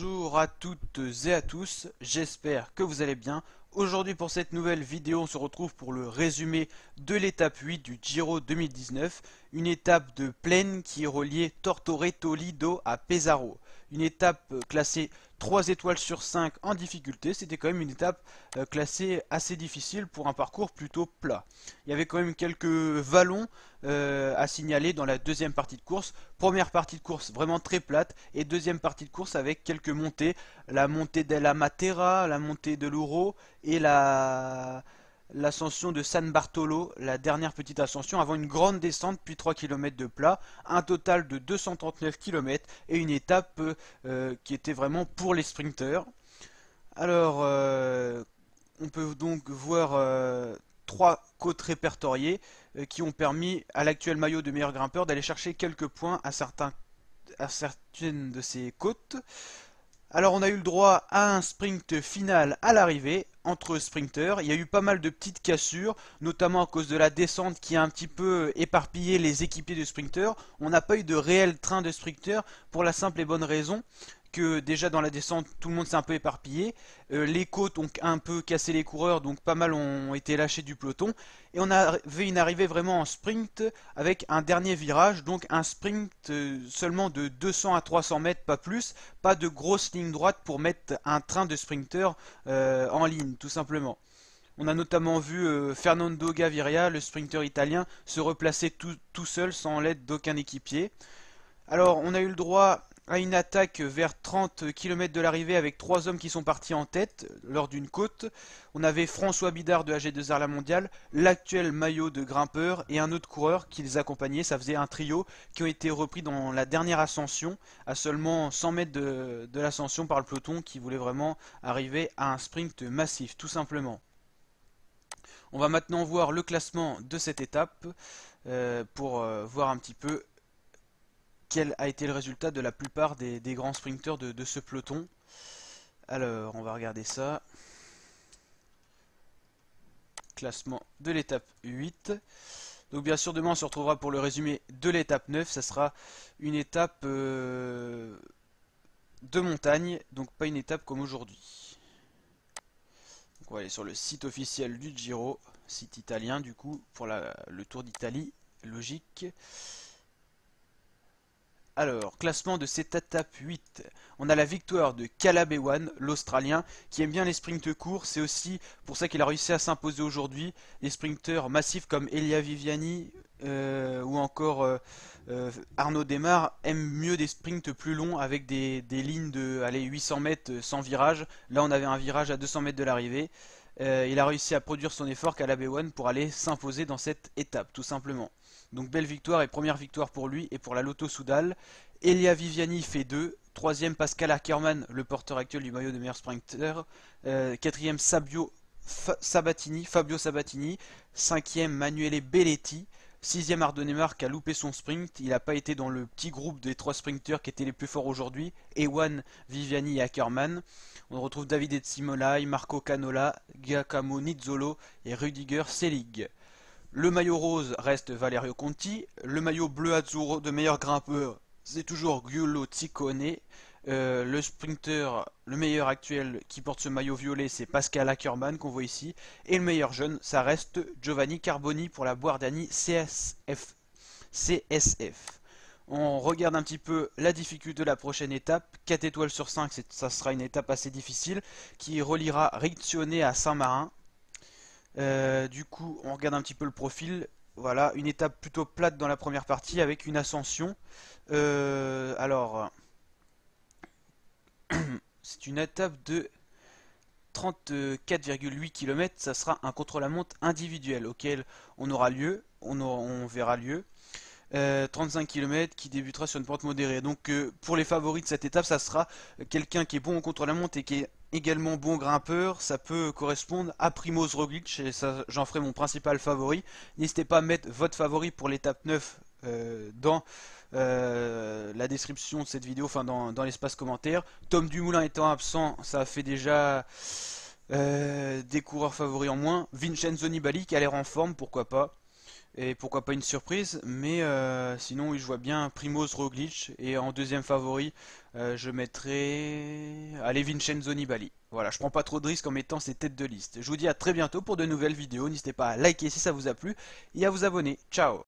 Bonjour à toutes et à tous, j'espère que vous allez bien. Aujourd'hui pour cette nouvelle vidéo, on se retrouve pour le résumé de l'étape 8 du Giro 2019, une étape de plaine qui reliait Tortoretto Lido à Pesaro, une étape classée 3 étoiles sur 5 en difficulté, c'était quand même une étape euh, classée assez difficile pour un parcours plutôt plat. Il y avait quand même quelques vallons euh, à signaler dans la deuxième partie de course. Première partie de course vraiment très plate et deuxième partie de course avec quelques montées. La montée de la Matera, la montée de l'Ouro et la l'ascension de San Bartolo, la dernière petite ascension avant une grande descente puis 3 km de plat, un total de 239 km et une étape euh, qui était vraiment pour les sprinteurs. Alors euh, on peut donc voir euh, trois côtes répertoriées qui ont permis à l'actuel maillot de meilleur grimpeur d'aller chercher quelques points à, certains, à certaines de ces côtes. Alors on a eu le droit à un sprint final à l'arrivée, entre sprinters. Il y a eu pas mal de petites cassures, notamment à cause de la descente qui a un petit peu éparpillé les équipiers de sprinters. On n'a pas eu de réel train de sprinteurs pour la simple et bonne raison que déjà dans la descente tout le monde s'est un peu éparpillé, euh, les côtes ont un peu cassé les coureurs donc pas mal ont été lâchés du peloton et on avait une arrivée vraiment en sprint avec un dernier virage donc un sprint euh, seulement de 200 à 300 mètres pas plus, pas de grosse ligne droite pour mettre un train de sprinter euh, en ligne tout simplement. On a notamment vu euh, Fernando Gaviria, le sprinter italien, se replacer tout, tout seul sans l'aide d'aucun équipier. Alors, on a eu le droit à une attaque vers 30 km de l'arrivée avec trois hommes qui sont partis en tête lors d'une côte. On avait François Bidard de AG2R La Mondiale, l'actuel maillot de grimpeur et un autre coureur qui les accompagnait. Ça faisait un trio qui ont été repris dans la dernière ascension à seulement 100 mètres de, l'ascension par le peloton qui voulait vraiment arriver à un sprint massif tout simplement. On va maintenant voir le classement de cette étape euh, pour euh, voir un petit peu quel a été le résultat de la plupart des, grands sprinteurs de, ce peloton. Alors, on va regarder ça. Classement de l'étape 8. Donc bien sûr, demain, on se retrouvera pour le résumé de l'étape 9. Ça sera une étape euh, de montagne, donc pas une étape comme aujourd'hui. Donc on va aller sur le site officiel du Giro, site italien du coup, pour le Tour d'Italie, logique. Alors, classement de cette étape 8. On a la victoire de One, l'Australien, qui aime bien les sprints courts. C'est aussi pour ça qu'il a réussi à s'imposer aujourd'hui. Les sprinteurs massifs comme Elia Viviani euh, ou encore euh, euh, Arnaud Desmar aiment mieux des sprints plus longs avec des, lignes de allez, 800 mètres sans virage. Là, on avait un virage à 200 mètres de l'arrivée. il a réussi à produire son effort One pour aller s'imposer dans cette étape, tout simplement. Donc belle victoire et première victoire pour lui et pour la Lotto Soudal. Elia Viviani fait 2. Troisième Pascal Ackerman, le porteur actuel du maillot de meilleur sprinter. Euh, quatrième Sabio Sabatini, Fabio Sabatini. Cinquième Manuele Belletti. Sixième Ardenemar qui a loupé son sprint, il n'a pas été dans le petit groupe des trois sprinters qui étaient les plus forts aujourd'hui, Ewan, Viviani et Ackerman. On retrouve David Etzimolai, Marco Canola, Giacomo Nizzolo et Rudiger Selig. Le maillot rose reste Valerio Conti. Le maillot bleu azur de meilleur grimpeur, c'est toujours Giulio Ciccone. Euh, le sprinter, le meilleur actuel qui porte ce maillot violet, c'est Pascal Ackermann qu'on voit ici. Et le meilleur jeune, ça reste Giovanni Carboni pour la Boardani CSF. CSF. On regarde un petit peu la difficulté de la prochaine étape. 4 étoiles sur 5, ça sera une étape assez difficile qui reliera Riccione à Saint-Marin. Euh, du coup, on regarde un petit peu le profil. Voilà, une étape plutôt plate dans la première partie avec une ascension. Euh, alors, c'est une étape de 34,8 km. Ça sera un contre-la-montre individuel auquel on aura lieu, on, verra lieu. 35 euh, km qui débutera sur une pente modérée. Donc pour les favoris de cette étape, ça sera quelqu'un qui est bon au contre-la-montre et qui est également bon grimpeur, ça peut correspondre à Primoz Roglic, et ça j'en ferai mon principal favori. N'hésitez pas à mettre votre favori pour l'étape 9 euh, dans euh, la description de cette vidéo, enfin dans, l'espace commentaire. Tom Dumoulin étant absent, ça fait déjà euh, des coureurs favoris en moins. Vincenzo Nibali qui a l'air en forme, pourquoi pas et pourquoi pas une surprise, mais euh, sinon il je vois bien Primoz Roglic et en deuxième favori euh, je mettrai allez Vincenzo Nibali. Voilà, je prends pas trop de risques en mettant ces têtes de liste. Je vous dis à très bientôt pour de nouvelles vidéos, n'hésitez pas à liker si ça vous a plu et à vous abonner. Ciao